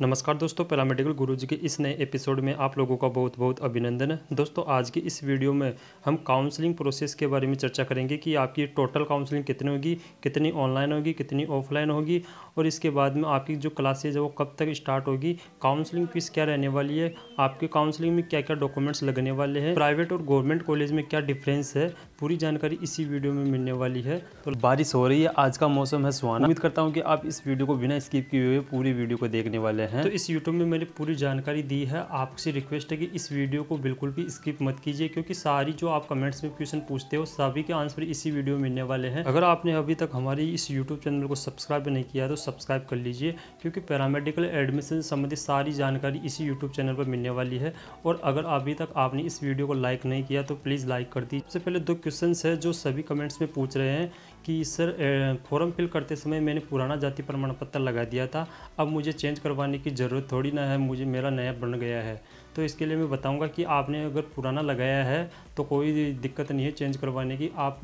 नमस्कार दोस्तों पैरामेडिकल गुरुजी के इस नए एपिसोड में आप लोगों का बहुत बहुत अभिनंदन है दोस्तों आज की इस वीडियो में हम काउंसलिंग प्रोसेस के बारे में चर्चा करेंगे कि आपकी टोटल काउंसलिंग कितनी होगी कितनी ऑनलाइन होगी कितनी ऑफलाइन होगी और इसके बाद में आपकी जो क्लासेज है वो कब तक स्टार्ट होगी काउंसलिंग फीस क्या रहने वाली है आपके काउंसलिंग में क्या क्या डॉक्यूमेंट्स लगने वाले हैं प्राइवेट और गवर्नमेंट कॉलेज में क्या डिफरेंस है पूरी जानकारी इसी वीडियो में मिलने वाली है तो बारिश हो रही है आज का मौसम है सुहाना उम्मीद करता हूँ कि आप इस वीडियो को बिना स्किप किए हुए पूरी वीडियो को देखने वाले हैं रहे हैं तो इस YouTube में मैंने पूरी जानकारी दी है आपसे रिक्वेस्ट है कि इस वीडियो को बिल्कुल भी स्किप मत कीजिए क्योंकि सारी जो आप कमेंट्स में क्वेश्चन पूछते हो सभी के आंसर इसी वीडियो में मिलने वाले हैं अगर आपने अभी तक हमारी इस यूट्यूब चैनल को सब्सक्राइब नहीं किया तो सब्सक्राइब कर लीजिए क्योंकि पैरामेडिकल एडमिशन संबंधित सारी जानकारी इसी यूट्यूब चैनल पर मिलने वाली है और अगर अभी तक आपने इस वीडियो को लाइक नहीं किया तो प्लीज़ लाइक कर दीजिए सबसे पहले दो क्वेश्चन है जो सभी कमेंट्स में पूछ रहे हैं कि सर फॉर्म फिल करते समय मैंने पुराना जाति प्रमाण पत्र लगा दिया था अब मुझे चेंज करवाने की ज़रूरत थोड़ी ना है मुझे मेरा नया बन गया है तो इसके लिए मैं बताऊंगा कि आपने अगर पुराना लगाया है तो कोई दिक्कत नहीं है चेंज करवाने की आप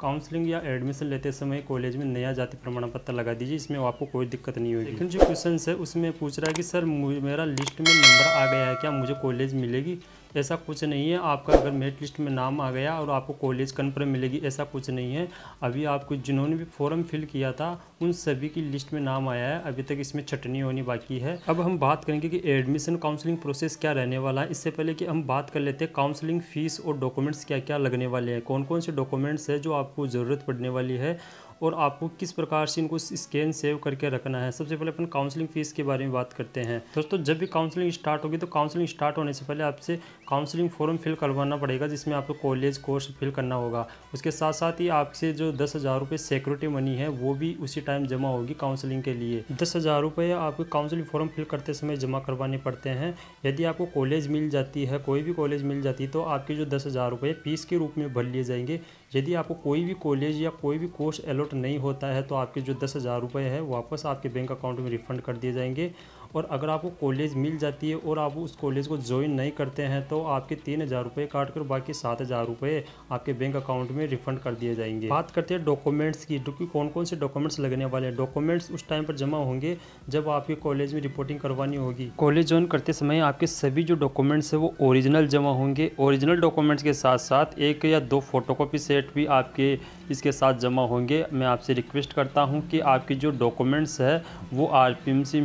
काउंसलिंग या एडमिशन लेते समय कॉलेज में नया जाति प्रमाण पत्र लगा दीजिए इसमें आपको कोई दिक्कत नहीं होगी लेकिन जो क्वेश्चन है उसमें पूछ रहा है कि सर मेरा लिस्ट में नंबर आ गया है क्या मुझे कॉलेज मिलेगी ऐसा कुछ नहीं है आपका अगर मेरिट लिस्ट में नाम आ गया और आपको कॉलेज कन्फर्म मिलेगी ऐसा कुछ नहीं है अभी आपको जिन्होंने भी फॉर्म फिल किया था उन सभी की लिस्ट में नाम आया है अभी तक इसमें छटनी होनी बाकी है अब हम बात करेंगे कि एडमिशन काउंसलिंग प्रोसेस क्या रहने वाला है इससे पहले कि हम बात कर लेते हैं काउंसलिंग फ़ीस और डॉक्यूमेंट्स क्या क्या लगने वाले हैं कौन कौन से डॉक्यूमेंट्स है जो आपको ज़रूरत पड़ने वाली है और आपको किस प्रकार से इनको स्कैन सेव करके रखना है सबसे पहले अपन काउंसलिंग फ़ीस के बारे में बात करते हैं दोस्तों जब भी काउंसलिंग स्टार्ट होगी तो काउंसलिंग स्टार्ट होने से पहले आपसे काउंसलिंग फॉर्म फिल करवाना पड़ेगा जिसमें आपको कॉलेज कोर्स फिल करना होगा उसके साथ साथ ही आपसे जो दस हज़ार रुपये सिक्योरिटी मनी है वो भी उसी टाइम जमा होगी काउंसलिंग के लिए दस हज़ार रुपये आपको काउंसलिंग फॉर्म फिल करते समय जमा करवाने पड़ते हैं यदि आपको कॉलेज मिल जाती है कोई भी कॉलेज मिल जाती है तो आपके जो दस हज़ार रुपये फीस के रूप में भर लिए जाएंगे यदि आपको कोई भी कॉलेज या कोई भी कोर्स अलॉट नहीं होता है तो आपके जो दस हज़ार रुपये है वापस आपके बैंक अकाउंट में रिफ़ंड कर दिए जाएंगे और अगर आपको कॉलेज मिल जाती है और आप उस कॉलेज को ज्वाइन नहीं करते हैं तो आपके तीन हज़ार रुपये काट कर बाकी सात हज़ार रुपये आपके बैंक अकाउंट में रिफंड कर दिए जाएंगे बात करते हैं डॉक्यूमेंट्स की क्योंकि कौन कौन से डॉक्यूमेंट्स लगने वाले हैं डॉक्यूमेंट्स उस टाइम पर जमा होंगे जब आपके कॉलेज में रिपोर्टिंग करवानी होगी कॉलेज ज्वाइन करते समय आपके सभी जो डॉक्यूमेंट्स है वो ओरिजिनल जमा होंगे ओरिजिनल डॉक्यूमेंट्स के साथ साथ एक या दो फोटोकॉपी सेट भी आपके इसके साथ जमा होंगे मैं आपसे रिक्वेस्ट करता हूँ कि आपके जो डॉक्यूमेंट्स है वो आर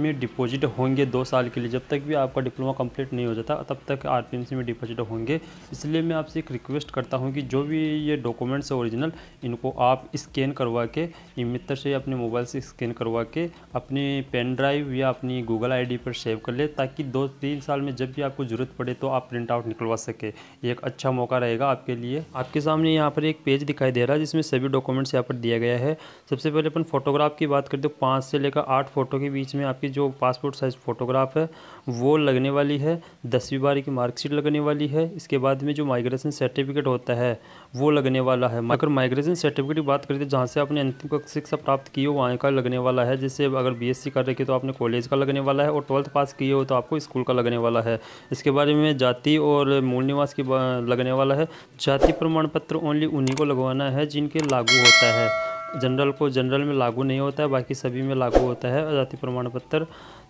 में डिपोजिट हो होंगे दो साल के लिए जब तक भी आपका डिप्लोमा कंप्लीट नहीं हो जाता तब तक आर में डिपॉजिट होंगे इसलिए मैं आपसे एक रिक्वेस्ट करता हूँ कि जो भी ये डॉक्यूमेंट्स है ओरिजिनल इनको आप स्कैन करवा के मित्र से अपने मोबाइल से स्कैन करवा के अपने पेन ड्राइव या अपनी गूगल आई पर सेव कर ले ताकि दो तीन साल में जब भी आपको ज़रूरत पड़े तो आप प्रिंट आउट निकलवा सके एक अच्छा मौका रहेगा आपके लिए आपके सामने यहाँ पर एक पेज दिखाई दे रहा है जिसमें सभी डॉक्यूमेंट्स यहाँ पर दिया गया है सबसे पहले अपन फोटोग्राफ की बात करते हो पाँच से लेकर आठ फोटो के बीच में आपकी जो पासपोर्ट साइज फ़ोटोग्राफ है वो लगने वाली है दसवीं बारी की मार्कशीट लगने वाली है इसके बाद में जो माइग्रेशन सर्टिफिकेट होता है वो लगने वाला है अगर माइग्रेशन सर्टिफिकेट की बात करें तो जहाँ से आपने अंतिम शिक्षा प्राप्त की हो वहाँ का लगने वाला है जैसे अगर बी कर रखी तो आपने कॉलेज का लगने वाला है और ट्वेल्थ पास किए हो तो आपको स्कूल का लगने वाला है इसके बारे में जाति और मूल निवास की लगने वाला है जाति प्रमाण पत्र ओनली उन्हीं को लगवाना है जिनके लागू होता है जनरल को जनरल में लागू नहीं होता है बाकी सभी में लागू होता है जाति प्रमाण पत्र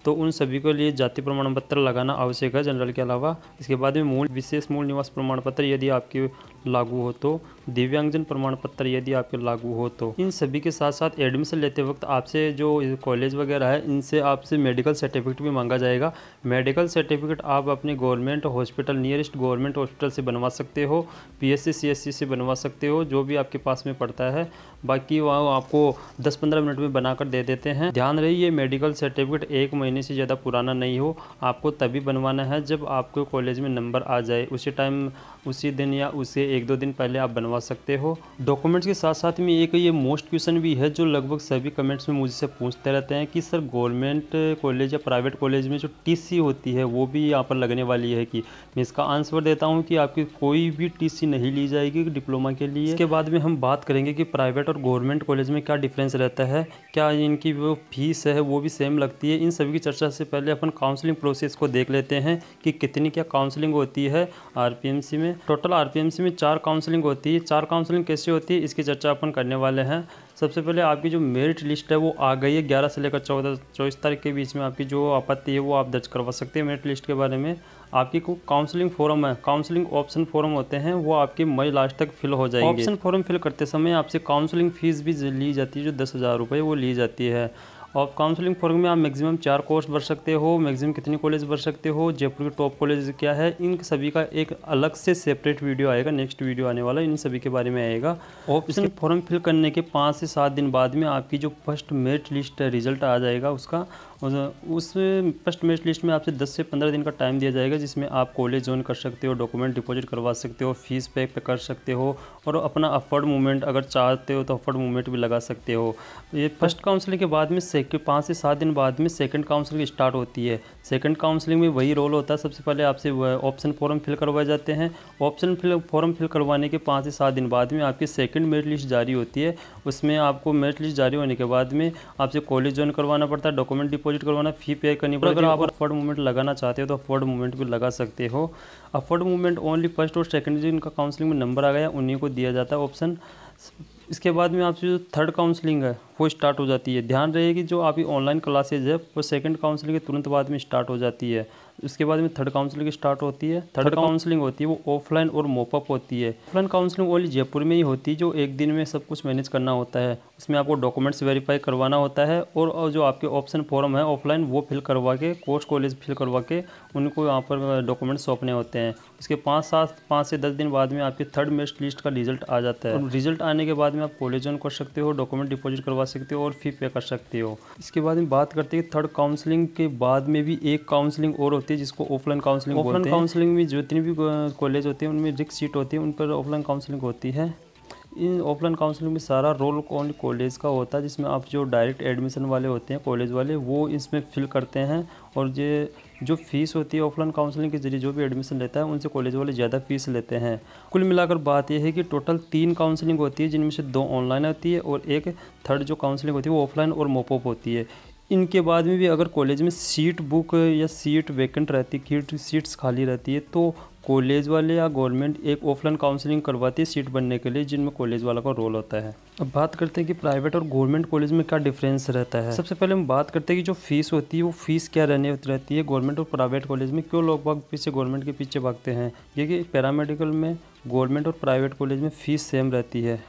तो उन सभी के लिए जाति प्रमाण पत्र लगाना आवश्यक है जनरल के अलावा इसके बाद में मूल विशेष मूल निवास प्रमाण पत्र यदि आपकी लागू हो तो दिव्यांगजन प्रमाण पत्र यदि आपके लागू हो तो इन सभी के साथ साथ एडमिशन लेते वक्त आपसे जो कॉलेज वगैरह है इनसे आपसे मेडिकल सर्टिफिकेट भी मांगा जाएगा मेडिकल सर्टिफिकेट आप अपने government hospital nearest government hospital से बनवा सकते हो पी एस से बनवा सकते हो जो भी आपके पास में पड़ता है बाकी वह आपको दस पंद्रह मिनट में बनाकर दे देते हैं ध्यान रही ये मेडिकल सर्टिफिकेट एक महीने से ज़्यादा पुराना नहीं हो आपको तभी बनवाना है जब आपको कॉलेज में नंबर आ जाए उसी टाइम उसी दिन या उसे एक दो दिन पहले आप बनवा सकते हो डॉक्यूमेंट्स के साथ साथ में एक ये मोस्ट क्वेश्चन भी है जो लगभग सभी कमेंट्स में मुझसे पूछते रहते हैं कि सर गवर्नमेंट कॉलेज या प्राइवेट कॉलेज में जो टी होती है वो भी यहाँ पर लगने वाली है कि मैं इसका आंसर देता हूँ कि आपकी कोई भी टी नहीं ली जाएगी डिप्लोमा के लिए इसके बाद में हम बात करेंगे कि प्राइवेट और गवर्नमेंट कॉलेज में क्या डिफरेंस रहता है क्या इनकी जो फीस है वो भी सेम लगती है इन सभी की चर्चा से पहले अपन काउंसलिंग प्रोसेस को देख लेते हैं कि कितनी क्या काउंसलिंग होती है आर में में टोटल आरपीएमसी में चार काउंसलिंग होती है चार काउंसलिंग कैसे होती है इसकी चर्चा अपन करने वाले हैं सबसे पहले आपकी जो मेरिट लिस्ट है वो आ गई है ग्यारह से लेकर चौदह चौबीस तारीख के बीच में आपकी जो आपत्ति है वो आप दर्ज करवा सकते हैं मेरिट लिस्ट के बारे में आपकी को काउंसलिंग फॉरम है काउंसलिंग ऑप्शन फॉरम होते हैं वो आपके मई लास्ट तक फिल हो जाएंगे ऑप्शन फॉरम फिल करते समय आपसे काउंसलिंग फीस भी ली जाती है जो दस हज़ार रुपये वो ली जाती है और काउंसलिंग फॉर्म में आप मैक्सिमम चार कोर्स भर सकते हो मैक्सिमम कितने कॉलेज भर सकते हो जयपुर के टॉप कॉलेज क्या है इन सभी का एक अलग से सेपरेट वीडियो आएगा नेक्स्ट वीडियो आने वाला इन सभी के बारे में आएगा ऑप्शन फॉर्म फिल करने के पाँच से सात दिन बाद में आपकी जो फर्स्ट मेरिट लिस्ट रिजल्ट आ जाएगा उसका और उस फर्स्ट मेरिट लिस्ट में आपसे 10 से 15 दिन का टाइम दिया जाएगा जिसमें आप कॉलेज ज्वाइन कर सकते हो डॉक्यूमेंट डिपॉजिट करवा सकते हो फीस पे कर सकते हो और अपना अफर्ड मूवमेंट अगर चाहते हो तो अफर्ड मूवमेंट भी लगा सकते हो ये फर्स्ट काउंसलिंग के बाद में सेकेंड पाँच से सात दिन बाद में सेकेंड काउंसलिंग स्टार्ट होती है सेकेंड काउंसलिंग में वही रोल होता है सबसे पहले आपसे ऑप्शन फॉर्म फिल करवाए जाते हैं ऑप्शन फिल फॉर्म फिल करवाने के पाँच से सात दिन बाद में आपकी सेकेंड मेरिट लिस्ट जारी होती है उसमें आपको मेरिट लिस्ट जारी होने के बाद में आपसे कॉलेज ज्वाइन करवाना पड़ता है डॉक्यूमेंट डिपॉजिट डिपॉजिट करवाना फ़ी पे करनी पड़ेगी अगर आप अपवर्ड मूवमेंट लगाना चाहते हो तो अपवर्ड मूवमेंट भी लगा सकते हो अपवर्ड मूवमेंट ओनली फर्स्ट और सेकेंड जिनका काउंसलिंग में नंबर आ गया उन्हीं को दिया जाता है ऑप्शन इसके बाद में आपसे जो थर्ड काउंसलिंग है वो स्टार्ट हो जाती है ध्यान रहे कि जो आपकी ऑनलाइन क्लासेज है वो सेकेंड काउंसलिंग के तुरंत बाद में स्टार्ट हो जाती है उसके बाद में थर्ड काउंसलिंग स्टार्ट होती है थर्ड काउंसलिंग होती है वो ऑफलाइन और मोपअप होती है ऑफलाइन काउंसलिंग ओनली जयपुर में ही होती है जो एक दिन में सब कुछ मैनेज करना होता है उसमें आपको डॉक्यूमेंट्स वेरीफाई करवाना होता है और जो आपके ऑप्शन फॉर्म है ऑफलाइन वो फिल करवा के कोर्स कॉलेज फिल करवा के उनको यहाँ पर डॉक्यूमेंट्स सौंपने होते हैं उसके पाँच सात पाँच से दस दिन बाद में आपके थर्ड मेस्ट लिस्ट का रिजल्ट आ जाता है रिजल्ट हम्म। आने के बाद में आप कॉलेज ज्वाइन कर सकते हो डॉक्यूमेंट डिपॉजिट करवा सकते हो और फी पे कर सकते हो इसके बाद में बात करते हैं थर्ड काउंसलिंग के बाद में भी एक काउंसलिंग और होती है होती है जिसको ऑफलाइन काउंसलिंग ऑफलाइन काउंसलिंग में जितनी भी कॉलेज होती है उनमें रिक्स सीट होती है उन पर ऑफलाइन काउंसलिंग होती है इन ऑफलाइन काउंसलिंग में सारा रोल ओनली कॉलेज का होता है जिसमें आप जो डायरेक्ट एडमिशन वाले होते हैं कॉलेज वाले वो इसमें फिल करते हैं और ये जो फीस होती है ऑफलाइन काउंसलिंग के जरिए जो भी एडमिशन लेता है उनसे कॉलेज वाले ज़्यादा फीस लेते हैं कुल मिलाकर बात यह है कि टोटल तीन काउंसलिंग होती है जिनमें से दो ऑनलाइन होती है और एक थर्ड जो काउंसलिंग होती है वो ऑफलाइन और मोपअप होती है इनके बाद में भी अगर कॉलेज में सीट बुक या सीट वैकेंट रहती है सीट्स खाली रहती है तो कॉलेज वाले या गवर्नमेंट एक ऑफलाइन काउंसलिंग करवाती है सीट बनने के लिए जिनमें कॉलेज वाला का रोल होता है अब बात करते हैं कि प्राइवेट और गवर्नमेंट कॉलेज में क्या डिफरेंस रहता है सबसे पहले हम बात करते हैं कि जो फीस होती है वो फीस क्या रहने रहती है गवर्नमेंट और प्राइवेट कॉलेज में क्यों लोग पीछे गवर्नमेंट के पीछे भागते हैं क्योंकि पैरामेडिकल में गवर्नमेंट और प्राइवेट कॉलेज में फ़ीस सेम रहती है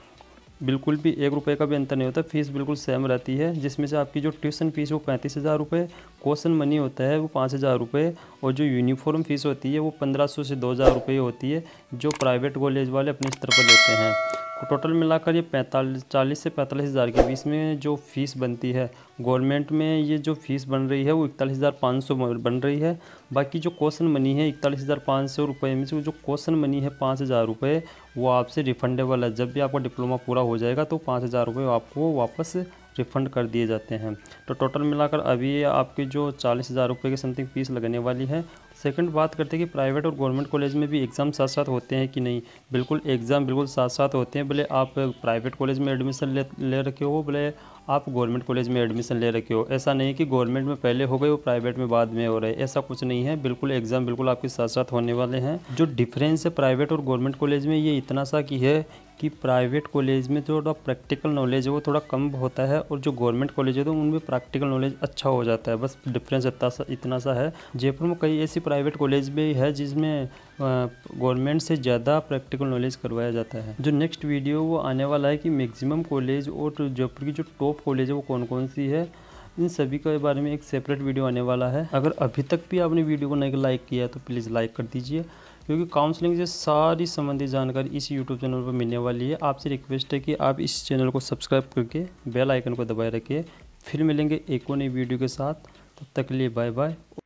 बिल्कुल भी एक रुपये का भी अंतर नहीं होता फीस बिल्कुल सेम रहती है जिसमें से आपकी जो ट्यूशन फीस वो पैंतीस हज़ार रुपये क्वेश्चन मनी होता है वो पाँच हज़ार रुपये और जो यूनिफॉर्म फीस होती है वो पंद्रह सौ से दो हज़ार रुपये होती है जो प्राइवेट कॉलेज वाले अपने स्तर पर लेते हैं टोटल मिलाकर ये पैंतालीस चालीस से पैंतालीस हज़ार के बीच में जो फ़ीस बनती है गवर्नमेंट में ये जो फ़ीस बन रही है वो इकतालीस हज़ार पाँच सौ बन रही है बाकी जो क्वेश्चन मनी है इकतालीस हज़ार पाँच सौ रुपये में से जो क्वेश्चन मनी है पाँच हज़ार रुपये वो आपसे रिफंडेबल है जब भी आपका डिप्लोमा पूरा हो जाएगा तो पाँच हज़ार रुपये आपको वापस रिफ़ंड कर दिए जाते हैं तो टोटल मिलाकर अभी आपकी जो चालीस हज़ार रुपये की समथिंग फीस लगने वाली है सेकंड बात करते हैं कि प्राइवेट और गवर्नमेंट कॉलेज में भी एग्ज़ाम साथ साथ होते हैं कि नहीं बिल्कुल एग्ज़ाम बिल्कुल साथ साथ होते हैं भले आप प्राइवेट कॉलेज में एडमिशन ले ले रखे हो भले आप गवर्नमेंट कॉलेज में एडमिशन ले रखे हो ऐसा नहीं कि गवर्नमेंट में पहले हो गए और प्राइवेट में बाद में हो रहे ऐसा कुछ नहीं है बिल्कुल एग्ज़ाम बिल्कुल आपके साथ साथ होने वाले हैं जो डिफरेंस है प्राइवेट और गवर्नमेंट कॉलेज में ये इतना सा कि है कि प्राइवेट कॉलेज में थोड़ा प्रैक्टिकल नॉलेज है वो थोड़ा कम होता है और जो गवर्नमेंट कॉलेज है तो उनमें प्रैक्टिकल नॉलेज अच्छा हो जाता है बस डिफरेंस इतना सा इतना सा है जयपुर में कई ऐसी प्राइवेट कॉलेज भी है जिसमें गवर्नमेंट से ज़्यादा प्रैक्टिकल नॉलेज करवाया जाता है जो नेक्स्ट वीडियो वो आने वाला है कि मैक्सिमम कॉलेज और जयपुर की जो टॉप कॉलेज है वो कौन कौन सी है इन सभी के बारे में एक सेपरेट वीडियो आने वाला है अगर अभी तक भी आपने वीडियो को नहीं लाइक किया तो प्लीज़ लाइक कर दीजिए क्योंकि काउंसलिंग से सारी संबंधित जानकारी इस यूट्यूब चैनल पर मिलने वाली है आपसे रिक्वेस्ट है कि आप इस चैनल को सब्सक्राइब करके बेल आइकन को दबाए रखिए फिर मिलेंगे एक और नई वीडियो के साथ तब तक के लिए बाय बाय